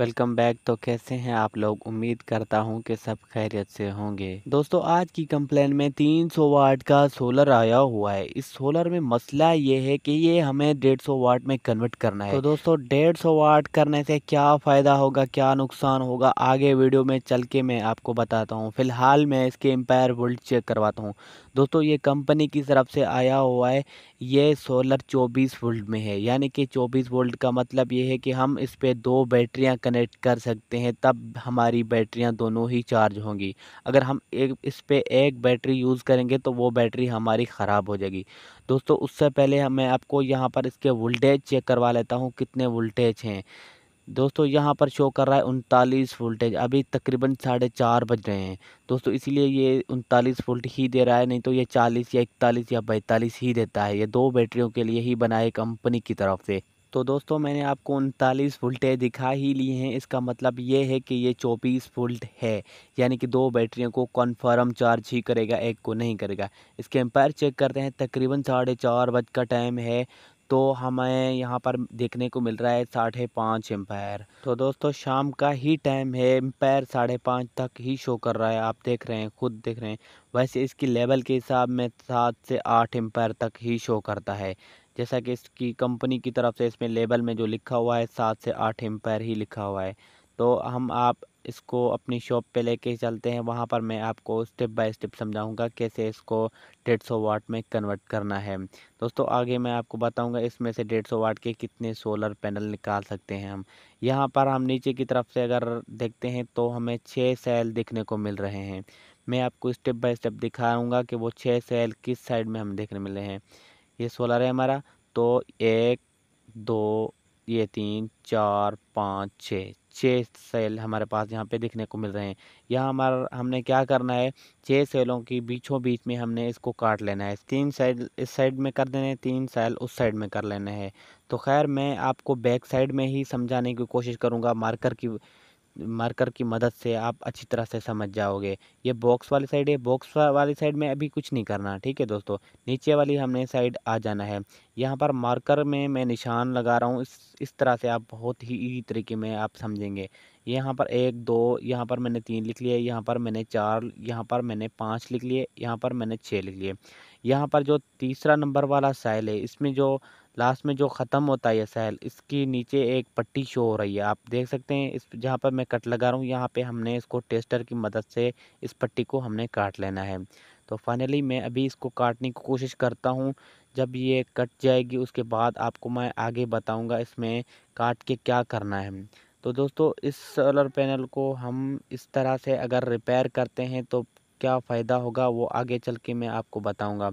Welcome back तो कैसे हैं आप लोग उम्मीद करता हूं कि सब खैरियत से होंगे दोस्तों आज की कंप्लेन में 300 वाट का सोलर आया हुआ है इस सोलर में मसला ये है कि ये हमें 150 वाट में कन्वर्ट करना है तो दोस्तों 150 वाट करने से क्या फ़ायदा होगा क्या नुकसान होगा आगे वीडियो में चल के मैं आपको बताता हूँ फिलहाल मैं इसके एम्पायर वोल्ट चेक करवाता हूँ दोस्तों ये कंपनी की तरफ से आया हुआ है ये सोलर 24 वोल्ट में है यानी कि 24 वोल्ट का मतलब ये है कि हम इस पर दो बैटरियां कनेक्ट कर सकते हैं तब हमारी बैटरियां दोनों ही चार्ज होंगी अगर हम एक इस पर एक बैटरी यूज़ करेंगे तो वो बैटरी हमारी ख़राब हो जाएगी दोस्तों उससे पहले मैं आपको यहाँ पर इसके वोल्टेज चेक करवा लेता हूँ कितने वोल्टेज हैं दोस्तों यहाँ पर शो कर रहा है उनतालीस वोल्टेज अभी तकरीबन साढ़े चार बज रहे हैं दोस्तों इसीलिए ये उनतालीस वोल्ट ही दे रहा है नहीं तो ये चालीस या इकतालीस या बैतालीस ही देता है ये दो बैटरियों के लिए ही बना है कंपनी की तरफ से तो दोस्तों मैंने आपको उनतालीस वोल्टेज दिखा ही लिए हैं इसका मतलब ये है कि ये चौबीस वोल्ट है यानी कि दो बैटरियों को कन्फर्म चार्ज ही करेगा एक को नहीं करेगा इसके एम्पायर चेक करते हैं तकरीबन साढ़े चार बज का टाइम है तो हमें यहाँ पर देखने को मिल रहा है साढ़े पाँच एम्पायर तो दोस्तों शाम का ही टाइम है एम्पायर साढ़े पाँच तक ही शो कर रहा है आप देख रहे हैं खुद देख रहे हैं वैसे इसकी लेवल के हिसाब में सात से आठ एम्पायर तक ही शो करता है जैसा कि इसकी कंपनी की तरफ से इसमें लेबल में जो लिखा हुआ है सात से आठ एम्पायर ही लिखा हुआ है तो हम आप इसको अपनी शॉप पे लेके चलते हैं वहाँ पर मैं आपको स्टेप बाय स्टेप समझाऊंगा कैसे इसको डेढ़ सौ वाट में कन्वर्ट करना है दोस्तों आगे मैं आपको बताऊंगा इसमें से डेढ़ सौ वाट के कितने सोलर पैनल निकाल सकते हैं हम यहाँ पर हम नीचे की तरफ से अगर देखते हैं तो हमें छः सेल देखने को मिल रहे हैं मैं आपको स्टेप बाई स्टेप दिखाऊँगा कि वो छः सेल किस साइड में हम देखने मिले हैं ये सोलर है हमारा तो एक दो ये तीन चार पाँच छः छः सेल हमारे पास यहाँ पे देखने को मिल रहे हैं यहाँ हमारा हमने क्या करना है छः सेलों की बीचों बीच में हमने इसको काट लेना है तीन साइड इस साइड में कर देने हैं तीन सेल उस साइड में कर लेना है तो खैर मैं आपको बैक साइड में ही समझाने की कोशिश करूँगा मार्कर की मार्कर की मदद से आप अच्छी तरह से समझ जाओगे ये बॉक्स वाली साइड है बॉक्स वाली साइड में अभी कुछ नहीं करना ठीक है दोस्तों नीचे वाली हमने साइड आ जाना है यहाँ पर मार्कर में मैं निशान लगा रहा हूँ इस इस तरह से आप बहुत ही ईजी तरीके में आप समझेंगे यहाँ पर एक दो यहाँ पर मैंने तीन लिख लिए यहाँ पर मैंने चार यहाँ पर मैंने पाँच लिख लिए यहाँ पर मैंने छः लिख लिए यहाँ पर जो तीसरा नंबर वाला साइल है इसमें जो लास्ट में जो ख़त्म होता है ये सहल इसकी नीचे एक पट्टी शो हो रही है आप देख सकते हैं इस जहाँ पर मैं कट लगा रहा हूँ यहाँ पे हमने इसको टेस्टर की मदद से इस पट्टी को हमने काट लेना है तो फाइनली मैं अभी इसको काटने की कोशिश करता हूँ जब ये कट जाएगी उसके बाद आपको मैं आगे बताऊँगा इसमें काट के क्या करना है तो दोस्तों इस सोलर पैनल को हम इस तरह से अगर रिपेयर करते हैं तो क्या फ़ायदा होगा वो आगे चल के मैं आपको बताऊँगा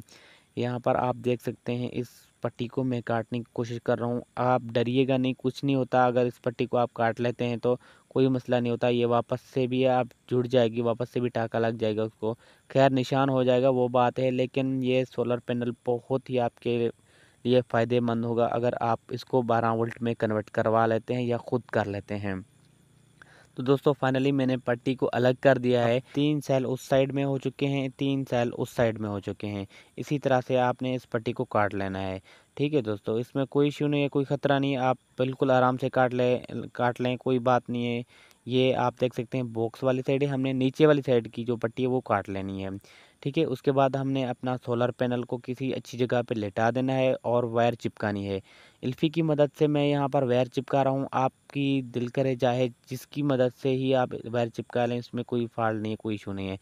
यहाँ पर आप देख सकते हैं इस पट्टी को मैं काटने की कोशिश कर रहा हूँ आप डरिएगा नहीं कुछ नहीं होता अगर इस पट्टी को आप काट लेते हैं तो कोई मसला नहीं होता ये वापस से भी आप जुड़ जाएगी वापस से भी टाका लग जाएगा उसको खैर निशान हो जाएगा वो बात है लेकिन ये सोलर पैनल बहुत ही आपके लिए फ़ायदेमंद होगा अगर आप इसको बारह वोल्ट में कन्वर्ट करवा लेते हैं या ख़ुद कर लेते हैं तो दोस्तों फाइनली मैंने पट्टी को अलग कर दिया हाँ। है तीन सेल उस साइड में हो चुके हैं तीन सेल उस साइड में हो चुके हैं इसी तरह से आपने इस पट्टी को काट लेना है ठीक है दोस्तों इसमें कोई इश्यू नहीं है कोई ख़तरा नहीं है आप बिल्कुल आराम से काट लें काट लें कोई बात नहीं है ये आप देख सकते हैं बॉक्स वाली साइड है हमने नीचे वाली साइड की जो पट्टी है वो काट लेनी है ठीक है उसके बाद हमने अपना सोलर पैनल को किसी अच्छी जगह पर लेटा देना है और वायर चिपकानी है इल्फ़ी की मदद से मैं यहाँ पर वायर चिपका रहा हूँ आपकी दिल करे चाहे जिसकी मदद से ही आप वायर चिपका लें इसमें कोई फॉल्ट नहीं है कोई इशू नहीं है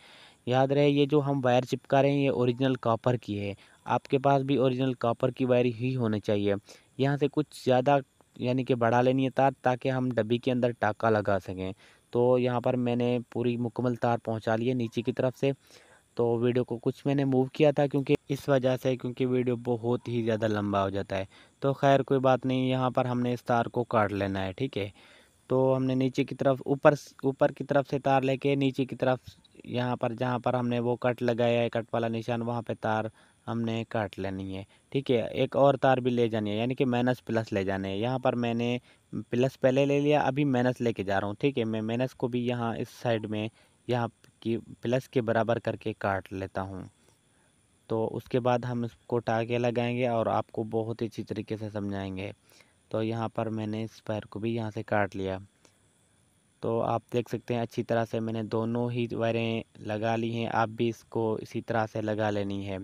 याद रहे ये जो हम वायर चिपका रहे हैं ये ओरिजिनल कॉपर की है आपके पास भी ओरिजिनल कॉपर की वायर ही होनी चाहिए यहाँ से कुछ ज़्यादा यानी कि बढ़ा लेनी है तार ताकि हम डब्बी के अंदर टाका लगा सकें तो यहाँ पर मैंने पूरी मुकम्मल तार पहुँचा लिया नीचे की तरफ से तो वीडियो को कुछ मैंने मूव किया था क्योंकि इस वजह से क्योंकि वीडियो बहुत ही ज़्यादा लंबा हो जाता है तो खैर कोई बात नहीं यहाँ पर हमने इस तार को काट लेना है ठीक है तो हमने नीचे की तरफ ऊपर ऊपर की तरफ से तार लेके नीचे की तरफ यहाँ पर जहाँ पर हमने वो कट लगाया है कट वाला निशान वहाँ पर तार हमने काट लेनी है ठीक है एक और तार भी ले जानी है यानी कि माइनस प्लस ले जाने हैं यहाँ पर मैंने प्लस पहले ले लिया अभी माइनस लेके जा रहा हूँ ठीक है मैं माइनस को भी यहाँ इस साइड में यहाँ की प्लस के बराबर करके काट लेता हूँ तो उसके बाद हम इसको टाके लगाएंगे और आपको बहुत ही अच्छी तरीके से समझाएंगे तो यहाँ पर मैंने इस पैर को भी यहाँ से काट लिया तो आप देख सकते हैं अच्छी तरह से मैंने दोनों ही वायरें लगा ली हैं आप भी इसको इसी तरह से लगा लेनी है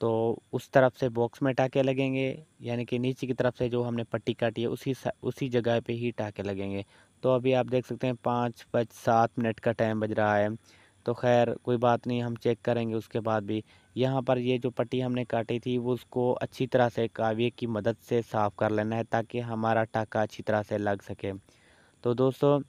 तो उस तरफ से बॉक्स में टाके लगेंगे यानी कि नीचे की तरफ से जो हमने पट्टी काटी है उसी उसी जगह पे ही टाके लगेंगे तो अभी आप देख सकते हैं पाँच बज सात मिनट का टाइम बज रहा है तो खैर कोई बात नहीं हम चेक करेंगे उसके बाद भी यहाँ पर ये जो पट्टी हमने काटी थी वो उसको अच्छी तरह से काव्य की मदद से साफ़ कर लेना है ताकि हमारा टाका अच्छी तरह से लग सके तो दोस्तों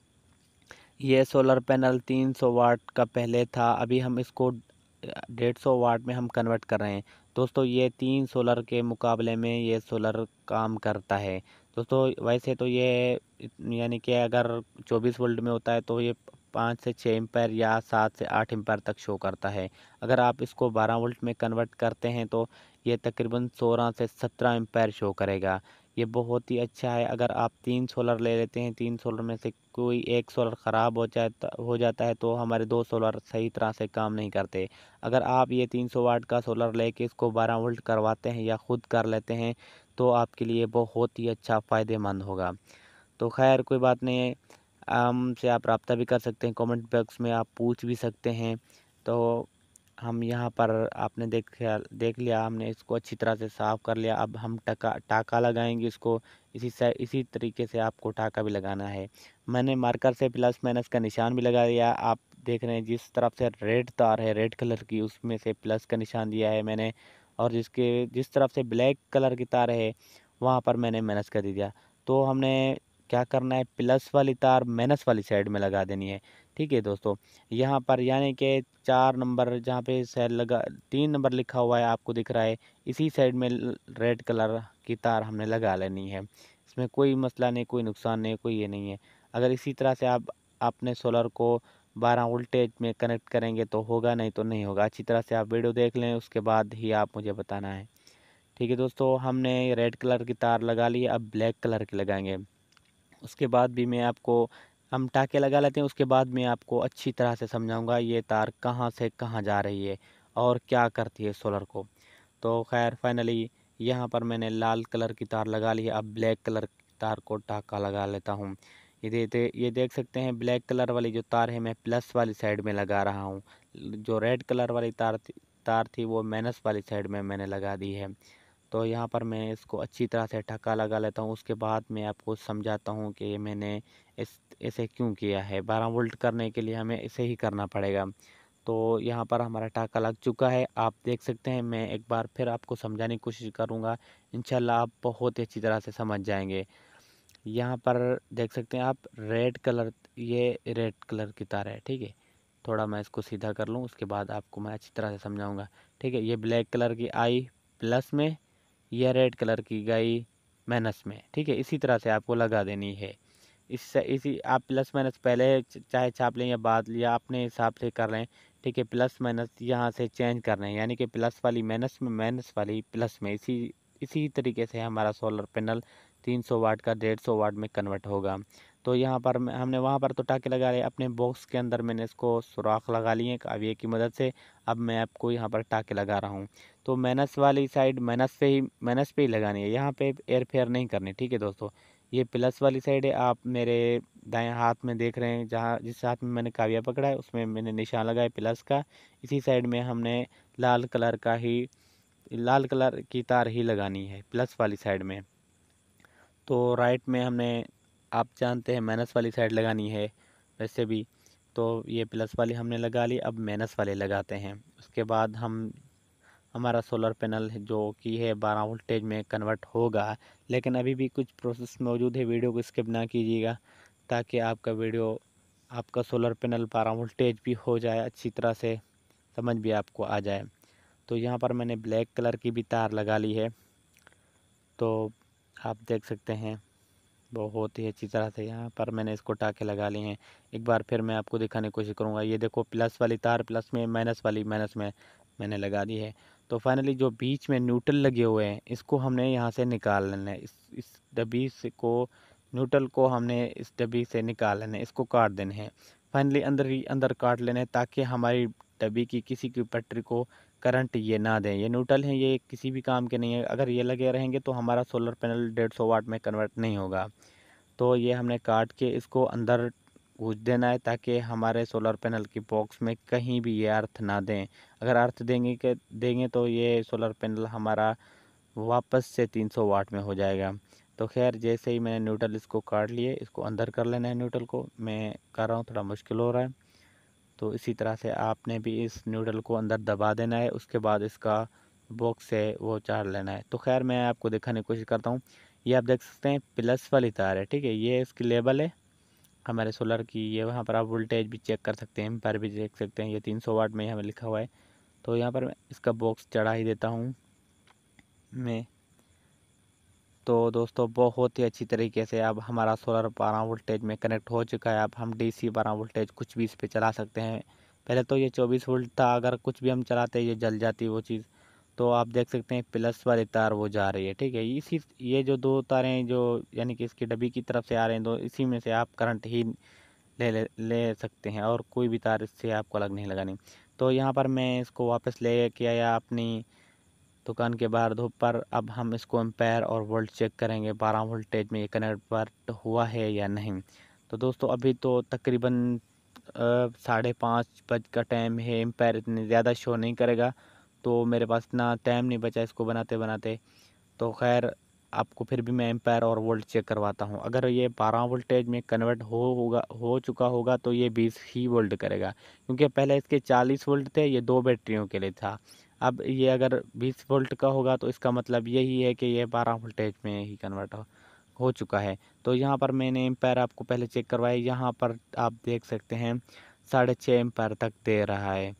ये सोलर पैनल 300 वाट का पहले था अभी हम इसको 150 वाट में हम कन्वर्ट कर रहे हैं दोस्तों ये तीन सोलर के मुकाबले में ये सोलर काम करता है दोस्तों तो वैसे तो ये यानी कि अगर 24 वोल्ट में होता है तो ये पाँच से छः एम्पायर या सात से आठ एम्पायर तक शो करता है अगर आप इसको 12 वोल्ट में कन्वर्ट करते हैं तो ये तकरीबन 16 से 17 एम्पायर शो करेगा ये बहुत ही अच्छा है अगर आप तीन सोलर ले लेते हैं तीन सोलर में से कोई एक सोलर ख़राब हो जाता हो जाता है तो हमारे दो सोलर सही तरह से काम नहीं करते अगर आप ये तीन सौ वाट का सोलर लेके इसको बारह वोल्ट करवाते हैं या ख़ुद कर लेते हैं तो आपके लिए बहुत ही अच्छा फ़ायदेमंद होगा तो खैर कोई बात नहीं है से आप रबता भी कर सकते हैं कॉमेंट बॉक्स में आप पूछ भी सकते हैं तो हम यहाँ पर आपने देख देख लिया हमने इसको अच्छी तरह से साफ़ कर लिया अब हम टका टाका लगाएंगे इसको इसी से इसी तरीके से आपको टाका भी लगाना है मैंने मार्कर से प्लस माइनस का निशान भी लगा दिया आप देख रहे हैं जिस तरफ से रेड तार है रेड कलर की उसमें से प्लस का निशान दिया है मैंने और जिसके जिस तरफ से ब्लैक कलर की तार है वहाँ पर मैंने माइनस कर दिया तो हमने क्या करना है प्लस वाली तार माइनस वाली साइड में लगा देनी है ठीक है दोस्तों यहाँ पर यानी कि चार नंबर जहाँ पे सेल लगा तीन नंबर लिखा हुआ है आपको दिख रहा है इसी साइड में रेड कलर की तार हमने लगा लेनी है इसमें कोई मसला नहीं कोई नुकसान नहीं कोई ये नहीं है अगर इसी तरह से आप अपने सोलर को बारह वोल्टेज में कनेक्ट करेंगे तो होगा नहीं तो नहीं होगा अच्छी तरह से आप वीडियो देख लें उसके बाद ही आप मुझे बताना है ठीक है दोस्तों हमने रेड कलर की तार लगा ली अब ब्लैक कलर की लगाएंगे उसके बाद भी मैं आपको हम टाके लगा लेते हैं उसके बाद मैं आपको अच्छी तरह से समझाऊंगा ये तार कहाँ से कहाँ जा रही है और क्या करती है सोलर को तो खैर फाइनली यहाँ पर मैंने लाल कलर की तार लगा ली है अब ब्लैक कलर की तार को टाका लगा लेता हूँ ये दे ये देख सकते हैं ब्लैक कलर वाली जो तार है मैं प्लस वाली साइड में लगा रहा हूँ जो रेड कलर वाली तार थी तार थी वो माइनस वाली साइड में मैंने लगा दी है तो यहाँ पर मैं इसको अच्छी तरह से ठक्का लगा लेता हूँ उसके बाद मैं आपको समझाता हूँ कि मैंने इस इसे क्यों किया है बारह वोल्ट करने के लिए हमें इसे ही करना पड़ेगा तो यहाँ पर हमारा टाका लग चुका है आप देख सकते हैं मैं एक बार फिर आपको समझाने की कोशिश करूँगा इन आप बहुत ही अच्छी तरह से समझ जाएंगे यहाँ पर देख सकते हैं आप रेड कलर ये रेड कलर की तार है ठीक है थोड़ा मैं इसको सीधा कर लूँ उसके बाद आपको मैं अच्छी तरह से समझाऊँगा ठीक है ये ब्लैक कलर की आई प्लस में या रेड कलर की गई माइनस में ठीक है इसी तरह से आपको लगा देनी है इससे इसी आप प्लस माइनस पहले चाहे छाप लें या बाद या अपने हिसाब से कर लें ठीक है प्लस माइनस यहाँ से चेंज कर लें यानी कि प्लस वाली माइनस में माइनस वाली प्लस में इसी इसी तरीके से हमारा सोलर पैनल 300 वाट का 150 वाट में कन्वर्ट होगा तो यहाँ पर हमने वहाँ पर तो टाके लगा लिए अपने बॉक्स के अंदर मैंने इसको सुराख लगा लिए काव्य की मदद से अब मैं आपको यहाँ पर टाके लगा रहा हूँ तो माइनस वाली साइड माइनस से ही माइनस पे ही लगानी है यहाँ पे एयर फेयर नहीं करनी ठीक है दोस्तों ये प्लस वाली साइड है आप मेरे दाएँ हाथ में देख रहे हैं जहाँ जिस हाथ में मैंने काव्या पकड़ा है उसमें मैंने निशान लगाया प्लस का इसी साइड में हमने लाल कलर का ही लाल कलर की तार ही लगानी है प्लस वाली साइड में तो राइट में हमने आप जानते हैं माइनस वाली साइड लगानी है वैसे भी तो ये प्लस वाली हमने लगा ली अब माइनस वाले लगाते हैं उसके बाद हम हमारा सोलर पैनल जो कि है बारह वोल्टेज में कन्वर्ट होगा लेकिन अभी भी कुछ प्रोसेस मौजूद है वीडियो को स्किप ना कीजिएगा ताकि आपका वीडियो आपका सोलर पैनल बारह वोल्टेज भी हो जाए अच्छी तरह से समझ भी आपको आ जाए तो यहाँ पर मैंने ब्लैक कलर की भी तार लगा ली है तो आप देख सकते हैं बहुत ही अच्छी तरह से यहाँ पर मैंने इसको टाके लगा लिए हैं एक बार फिर मैं आपको दिखाने की कोशिश करूँगा ये देखो प्लस वाली तार प्लस में माइनस वाली माइनस में मैंने लगा दी है तो फाइनली जो बीच में न्यूट्रल लगे हुए हैं इसको हमने यहाँ से निकाल लेना है इस इस डब्बी से को न्यूट्रल को हमने इस डब्बी से निकाल लेना है इसको काट देना है फाइनली अंदर ही अंदर काट लेना है ताकि हमारी डब्बी की किसी की पटरी को करंट ये ना दें ये न्यूट्रल हैं ये किसी भी काम के नहीं है अगर ये लगे रहेंगे तो हमारा सोलर पैनल डेढ़ सौ वाट में कन्वर्ट नहीं होगा तो ये हमने काट के इसको अंदर घुस देना है ताकि हमारे सोलर पैनल की बॉक्स में कहीं भी ये अर्थ ना दें अगर अर्थ देंगे के देंगे तो ये सोलर पैनल हमारा वापस से सौ वाट में हो जाएगा तो खैर जैसे ही मैंने न्यूट्रल इसको काट लिए इसको अंदर कर लेना है न्यूट्रल को मैं कर रहा हूँ थोड़ा मुश्किल हो रहा है तो इसी तरह से आपने भी इस नूडल को अंदर दबा देना है उसके बाद इसका बॉक्स है वो चार लेना है तो खैर मैं आपको दिखाने की कोशिश करता हूँ ये आप देख सकते हैं प्लस वाली तार है ठीक है ये इसकी लेबल है हमारे सोलर की ये वहाँ पर आप वोल्टेज भी चेक कर सकते हैं पर भी देख सकते हैं ये तीन सौ वाट में हमें लिखा हुआ है तो यहाँ पर मैं इसका बॉक्स चढ़ा ही देता हूँ मैं तो दोस्तों बहुत ही अच्छी तरीके से अब हमारा सोलर बारह वोल्टेज में कनेक्ट हो चुका है अब हम डीसी बारह वोल्टेज कुछ भी इस पर चला सकते हैं पहले तो ये चौबीस वोल्ट था अगर कुछ भी हम चलाते ये जल जाती वो चीज़ तो आप देख सकते हैं प्लस वाली तार वो जा रही है ठीक है इसी ये जो दो तारें जो यानी कि इसकी डब्बी की तरफ से आ रहे हैं दो इसी में से आप करंट ही ले ले ले सकते हैं और कोई भी तार इससे आपको अलग नहीं लगानी तो यहाँ पर मैं इसको वापस ले के या अपनी दुकान के बाहर धूप पर अब हम इसको एम्पायर और वोल्ट चेक करेंगे बारह वोल्टेज में ये कन्वर्ट हुआ है या नहीं तो दोस्तों अभी तो तकरीबन साढ़े पाँच बज का टाइम है एम्पायर इतने ज़्यादा शो नहीं करेगा तो मेरे पास इतना टाइम नहीं बचा इसको बनाते बनाते तो खैर आपको फिर भी मैं एम्पायर और वोल्ट चेक करवाता हूँ अगर ये बारह वोल्टेज में कन्वर्ट हो होगा हो चुका होगा तो ये बीस ही वोल्ट करेगा क्योंकि पहले इसके चालीस वोल्ट थे ये दो बैटरियों के लिए था अब ये अगर बीस वोल्ट का होगा तो इसका मतलब यही है कि ये बारह वोल्टेज में ही कन्वर्ट हो हो चुका है तो यहाँ पर मैंने एम्पायर आपको पहले चेक करवाया यहाँ पर आप देख सकते हैं साढ़े छः एम्पायर तक दे रहा है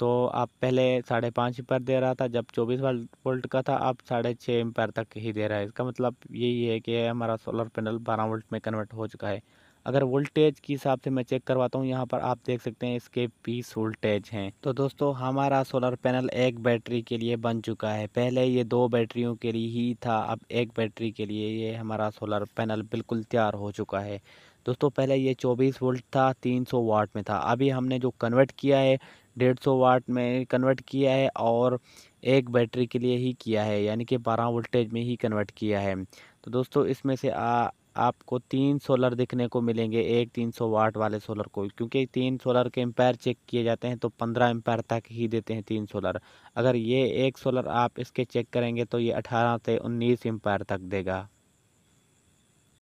तो आप पहले साढ़े पाँच एम्पायर दे रहा था जब चौबीस वोल्ट का था आप साढ़े छः एम्पायर तक ही दे रहा है इसका मतलब यही है कि हमारा सोलर पैनल बारह वोल्ट में कन्वर्ट हो चुका है अगर वोल्टेज के हिसाब से मैं चेक करवाता हूँ यहाँ पर आप देख सकते हैं इसके बीस वोल्टेज हैं तो दोस्तों हमारा सोलर पैनल एक बैटरी के लिए बन चुका है पहले ये दो बैटरियों के लिए ही था अब एक बैटरी के लिए ये हमारा सोलर पैनल बिल्कुल तैयार हो चुका है दोस्तों पहले ये 24 वोल्ट था 300 वाट में था अभी हमने जो कन्वर्ट किया है 150 वाट में कन्वर्ट किया है और एक बैटरी के लिए ही किया है यानी कि 12 वोल्टेज में ही कन्वर्ट किया है तो दोस्तों इसमें से आ, आपको तीन सोलर दिखने को मिलेंगे एक तीन सौ वाट वाले सोलर को क्योंकि तीन सोलर के एम्पायर चेक किए जाते हैं तो पंद्रह एम्पायर तक ही देते हैं तीन सोलर अगर ये एक सोलर आप इसके चेक करेंगे तो ये अठारह से उन्नीस एम्पायर तक देगा